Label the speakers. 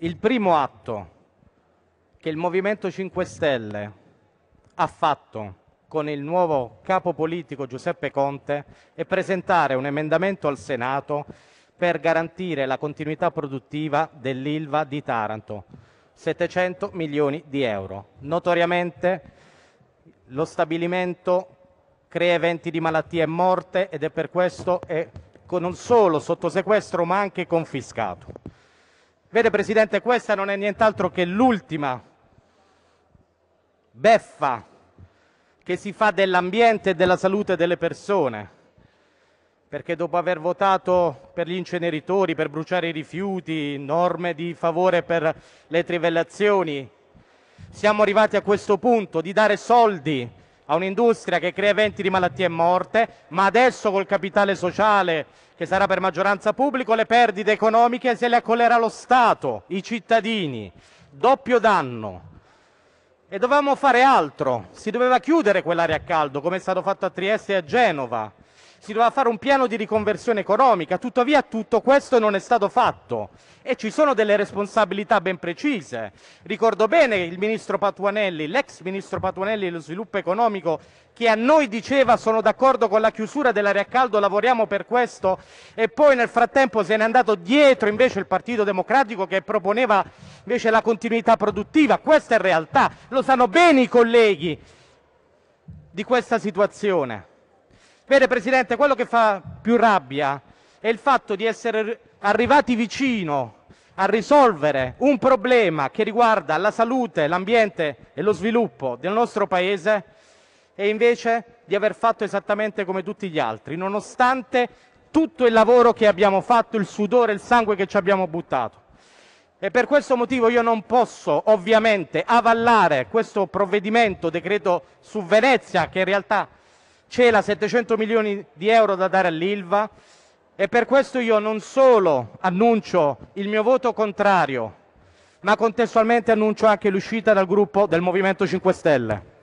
Speaker 1: il primo atto che il Movimento 5 Stelle ha fatto con il nuovo capo politico Giuseppe Conte è presentare un emendamento al Senato per garantire la continuità produttiva dell'Ilva di Taranto, 700 milioni di euro. Notoriamente lo stabilimento crea eventi di malattia e morte ed è per questo è non solo sotto sequestro ma anche confiscato. Vede, Presidente, questa non è nient'altro che l'ultima beffa che si fa dell'ambiente e della salute delle persone, perché dopo aver votato per gli inceneritori, per bruciare i rifiuti, norme di favore per le trivellazioni, siamo arrivati a questo punto di dare soldi a un'industria che crea eventi di malattia e morte, ma adesso col capitale sociale che sarà per maggioranza pubblico, le perdite economiche se le accollerà lo Stato, i cittadini, doppio danno. E dovevamo fare altro, si doveva chiudere quell'area a caldo, come è stato fatto a Trieste e a Genova si doveva fare un piano di riconversione economica, tuttavia tutto questo non è stato fatto e ci sono delle responsabilità ben precise. Ricordo bene il ministro Patuanelli, l'ex ministro Patuanelli dello sviluppo economico che a noi diceva sono d'accordo con la chiusura dell'area a caldo, lavoriamo per questo e poi nel frattempo se n'è andato dietro invece il Partito Democratico che proponeva invece la continuità produttiva. Questa è realtà, lo sanno bene i colleghi di questa situazione. Vede Presidente, quello che fa più rabbia è il fatto di essere arrivati vicino a risolvere un problema che riguarda la salute, l'ambiente e lo sviluppo del nostro Paese e invece di aver fatto esattamente come tutti gli altri, nonostante tutto il lavoro che abbiamo fatto, il sudore, il sangue che ci abbiamo buttato. E per questo motivo io non posso ovviamente avallare questo provvedimento, decreto su Venezia, che in realtà cela 700 milioni di euro da dare all'Ilva e per questo io non solo annuncio il mio voto contrario, ma contestualmente annuncio anche l'uscita dal gruppo del Movimento 5 Stelle.